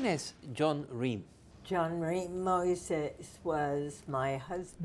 ¿Quién es John Ream?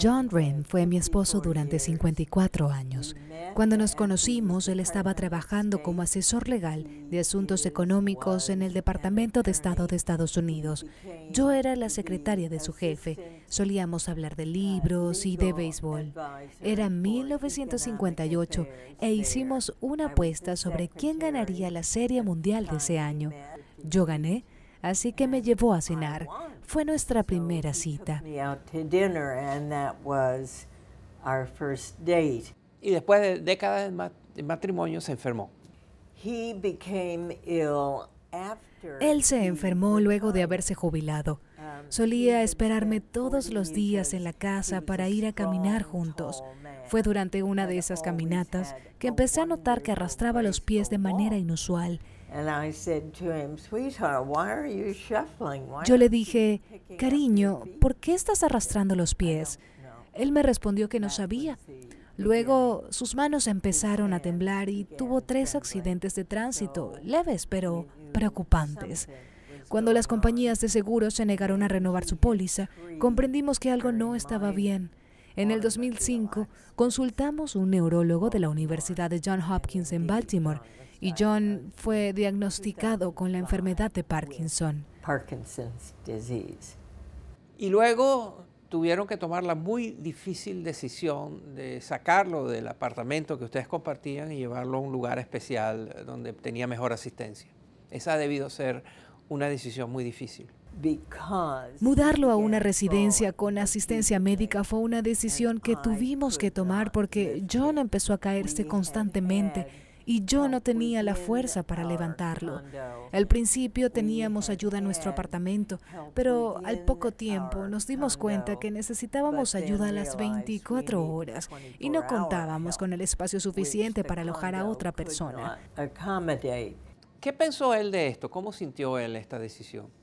John Ream fue mi esposo durante 54 años. Cuando nos conocimos, él estaba trabajando como asesor legal de asuntos económicos en el Departamento de Estado de Estados Unidos. Yo era la secretaria de su jefe. Solíamos hablar de libros y de béisbol. Era 1958 e hicimos una apuesta sobre quién ganaría la Serie Mundial de ese año. Yo gané así que me llevó a cenar. Fue nuestra primera cita. Y después de décadas de matrimonio se enfermó. Él se enfermó luego de haberse jubilado. Um, Solía esperarme todos los días en la casa para ir a caminar juntos. Fue durante una de esas caminatas que empecé a notar que arrastraba los pies de manera inusual yo le dije, cariño, ¿por qué estás arrastrando los pies? Él me respondió que no sabía. Luego sus manos empezaron a temblar y tuvo tres accidentes de tránsito, leves pero preocupantes. Cuando las compañías de seguros se negaron a renovar su póliza, comprendimos que algo no estaba bien. En el 2005 consultamos un neurólogo de la Universidad de John Hopkins en Baltimore y John fue diagnosticado con la enfermedad de Parkinson. Y luego tuvieron que tomar la muy difícil decisión de sacarlo del apartamento que ustedes compartían y llevarlo a un lugar especial donde tenía mejor asistencia. Esa ha debido ser una decisión muy difícil. Mudarlo a una residencia con asistencia médica fue una decisión que tuvimos que tomar porque John empezó a caerse constantemente y yo no tenía la fuerza para levantarlo. Al principio teníamos ayuda en nuestro apartamento, pero al poco tiempo nos dimos cuenta que necesitábamos ayuda a las 24 horas y no contábamos con el espacio suficiente para alojar a otra persona. ¿Qué pensó él de esto? ¿Cómo sintió él esta decisión?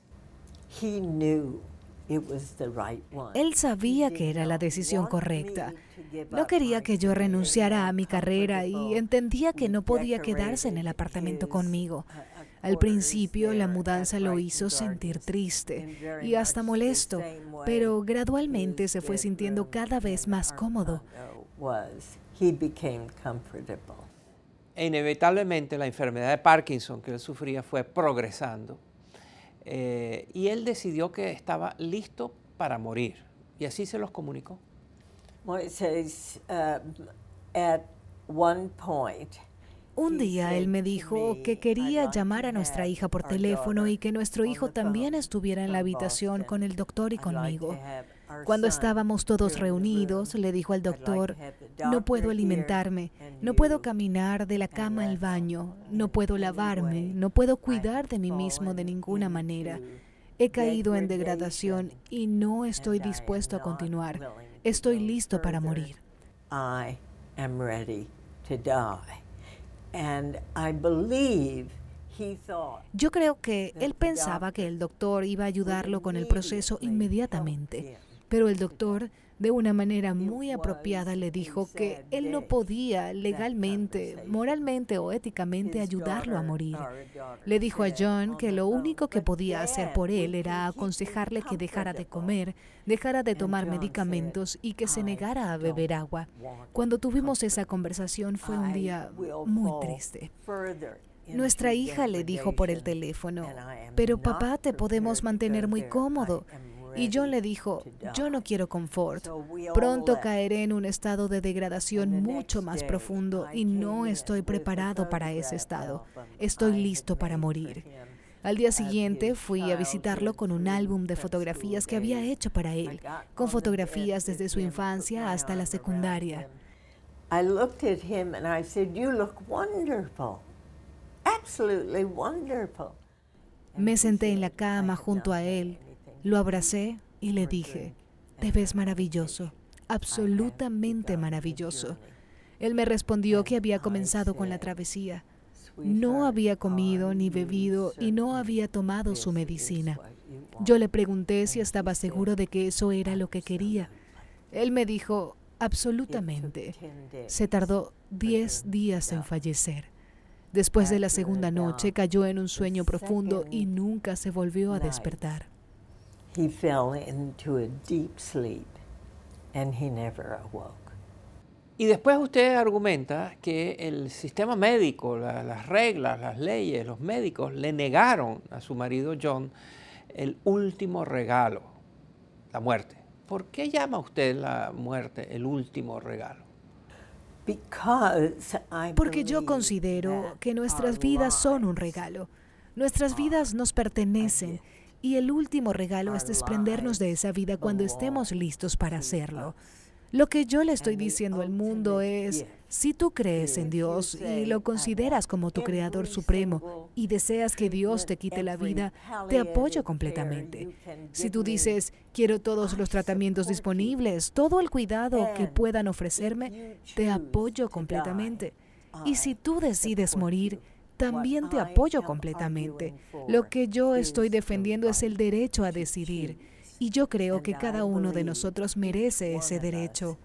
Él sabía que era la decisión correcta. No quería que yo renunciara a mi carrera y entendía que no podía quedarse en el apartamento conmigo. Uh, uh, Al principio la mudanza lo hizo sentir triste y hasta molesto, pero gradualmente se fue sintiendo cada vez más cómodo. E inevitablemente la enfermedad de Parkinson que él sufría fue progresando eh, y él decidió que estaba listo para morir. Y así se los comunicó. Uh, un día él me dijo que quería llamar a nuestra hija por teléfono y que nuestro hijo también estuviera en la habitación con el doctor y conmigo. Cuando estábamos todos reunidos, le dijo al doctor, no puedo alimentarme, no puedo caminar de la cama al baño, no puedo lavarme, no puedo cuidar de mí mismo de ninguna manera. He caído en degradación y no estoy dispuesto a continuar. Estoy listo para morir. yo creo que él pensaba que el doctor iba a ayudarlo con el proceso inmediatamente. Pero el doctor, de una manera muy apropiada, le dijo que él no podía legalmente, moralmente o éticamente ayudarlo a morir. Le dijo a John que lo único que podía hacer por él era aconsejarle que dejara de comer, dejara de tomar medicamentos y que se negara a beber agua. Cuando tuvimos esa conversación fue un día muy triste. Nuestra hija le dijo por el teléfono, pero papá, te podemos mantener muy cómodo. Y John le dijo, yo no quiero confort. Pronto caeré en un estado de degradación mucho más profundo y no estoy preparado para ese estado. Um, estoy listo para morir. Al día siguiente fui a visitarlo con un álbum de fotografías que había hecho para él, con fotografías desde su infancia hasta la secundaria. Me senté en la cama junto a él lo abracé y le dije, te ves maravilloso, absolutamente maravilloso. Él me respondió que había comenzado con la travesía. No había comido ni bebido y no había tomado su medicina. Yo le pregunté si estaba seguro de que eso era lo que quería. Él me dijo, absolutamente. Se tardó 10 días en fallecer. Después de la segunda noche cayó en un sueño profundo y nunca se volvió a despertar. Y después usted argumenta que el sistema médico, las reglas, las leyes, los médicos le negaron a su marido John el último regalo, la muerte. ¿Por qué llama usted la muerte el último regalo? Porque yo considero que nuestras vidas son un regalo. Nuestras vidas nos pertenecen y el último regalo es desprendernos de esa vida cuando estemos listos para hacerlo. Lo que yo le estoy diciendo al mundo es, si tú crees en Dios y lo consideras como tu Creador Supremo y deseas que Dios te quite la vida, te apoyo completamente. Si tú dices, quiero todos los tratamientos disponibles, todo el cuidado que puedan ofrecerme, te apoyo completamente. Y si tú decides morir, también te apoyo completamente. Lo que yo estoy defendiendo es el derecho a decidir. Y yo creo que cada uno de nosotros merece ese derecho.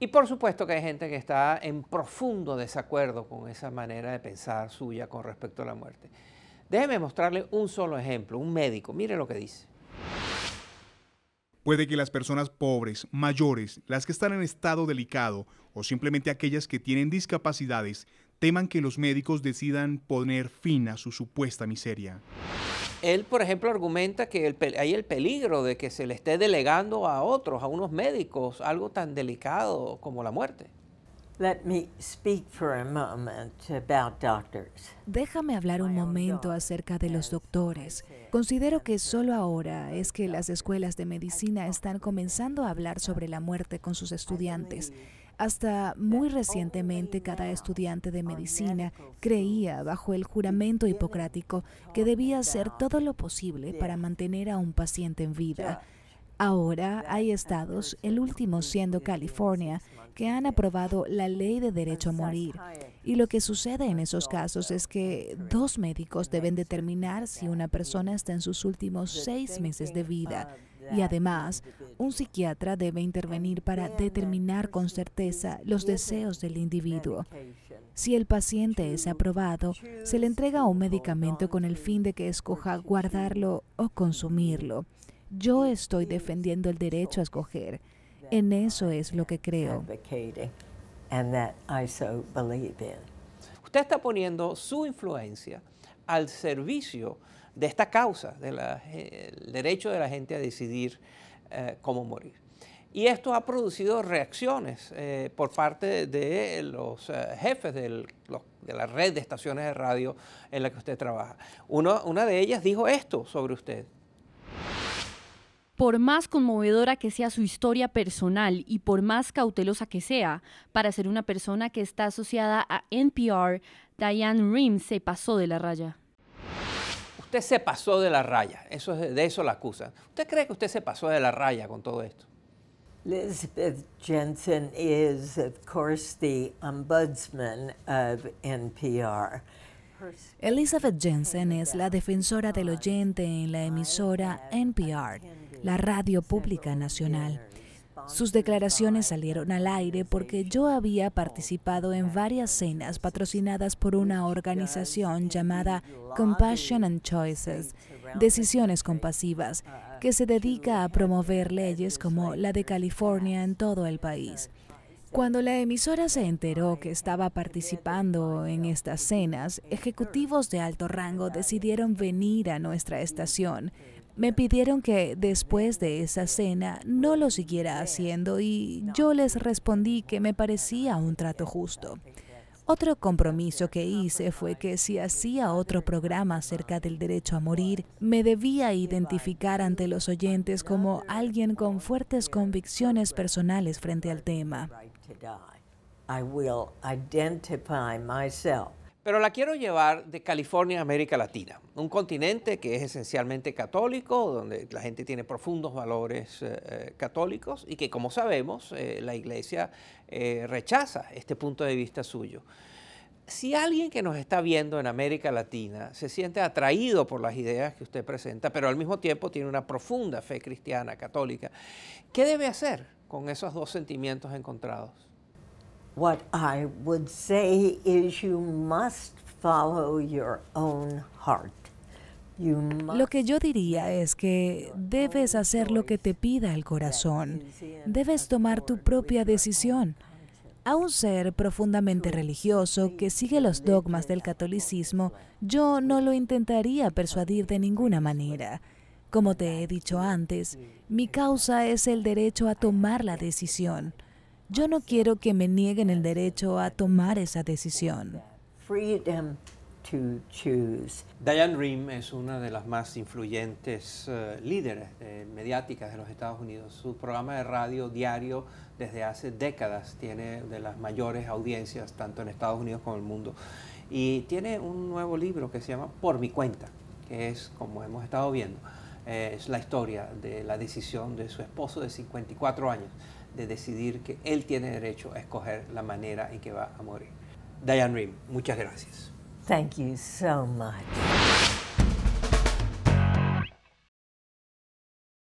Y por supuesto que hay gente que está en profundo desacuerdo con esa manera de pensar suya con respecto a la muerte. Déjeme mostrarle un solo ejemplo, un médico, mire lo que dice. Puede que las personas pobres, mayores, las que están en estado delicado o simplemente aquellas que tienen discapacidades teman que los médicos decidan poner fin a su supuesta miseria. Él, por ejemplo, argumenta que hay el peligro de que se le esté delegando a otros, a unos médicos, algo tan delicado como la muerte. Déjame hablar un momento acerca de los doctores. Considero que solo ahora es que las escuelas de medicina están comenzando a hablar sobre la muerte con sus estudiantes. Hasta muy recientemente cada estudiante de medicina creía bajo el juramento hipocrático que debía hacer todo lo posible para mantener a un paciente en vida Ahora hay estados, el último siendo California, que han aprobado la ley de derecho a morir. Y lo que sucede en esos casos es que dos médicos deben determinar si una persona está en sus últimos seis meses de vida. Y además, un psiquiatra debe intervenir para determinar con certeza los deseos del individuo. Si el paciente es aprobado, se le entrega un medicamento con el fin de que escoja guardarlo o consumirlo. Yo estoy defendiendo el derecho a escoger. En eso es lo que creo. Usted está poniendo su influencia al servicio de esta causa, del derecho de la gente a decidir eh, cómo morir. Y esto ha producido reacciones eh, por parte de los eh, jefes de la red de estaciones de radio en la que usted trabaja. una de ellas dijo esto sobre usted. Por más conmovedora que sea su historia personal y por más cautelosa que sea, para ser una persona que está asociada a NPR, Diane Rehm se pasó de la raya. Usted se pasó de la raya, eso es, de eso la acusan. ¿Usted cree que usted se pasó de la raya con todo esto? Elizabeth Jensen is, of course, the ombudsman of NPR. Elizabeth Jensen es la defensora del oyente en la emisora NPR la radio pública nacional. Sus declaraciones salieron al aire porque yo había participado en varias cenas patrocinadas por una organización llamada Compassion and Choices, Decisiones Compasivas, que se dedica a promover leyes como la de California en todo el país. Cuando la emisora se enteró que estaba participando en estas cenas, ejecutivos de alto rango decidieron venir a nuestra estación me pidieron que después de esa cena no lo siguiera haciendo y yo les respondí que me parecía un trato justo. Otro compromiso que hice fue que si hacía otro programa acerca del derecho a morir, me debía identificar ante los oyentes como alguien con fuertes convicciones personales frente al tema. Pero la quiero llevar de California a América Latina, un continente que es esencialmente católico, donde la gente tiene profundos valores eh, eh, católicos y que, como sabemos, eh, la Iglesia rechaza este punto de vista suyo. Si alguien que nos está viendo en América Latina se siente atraído por las ideas que usted presenta, pero al mismo tiempo tiene una profunda fe cristiana, católica, ¿qué debe hacer con esos dos sentimientos encontrados? I would say you must follow your heart. Lo que yo diría es que debes hacer lo que te pida el corazón. Debes tomar tu propia decisión. A un ser profundamente religioso que sigue los dogmas del catolicismo, yo no lo intentaría persuadir de ninguna manera. Como te he dicho antes, mi causa es el derecho a tomar la decisión. Yo no quiero que me nieguen el derecho a tomar esa decisión. Diane Rehm es una de las más influyentes eh, líderes eh, mediáticas de los Estados Unidos. Su programa de radio diario desde hace décadas tiene de las mayores audiencias tanto en Estados Unidos como en el mundo. Y tiene un nuevo libro que se llama Por mi cuenta, que es, como hemos estado viendo, eh, es la historia de la decisión de su esposo de 54 años de decidir que él tiene derecho a escoger la manera en que va a morir. Diane Reem, muchas gracias. Thank you so much.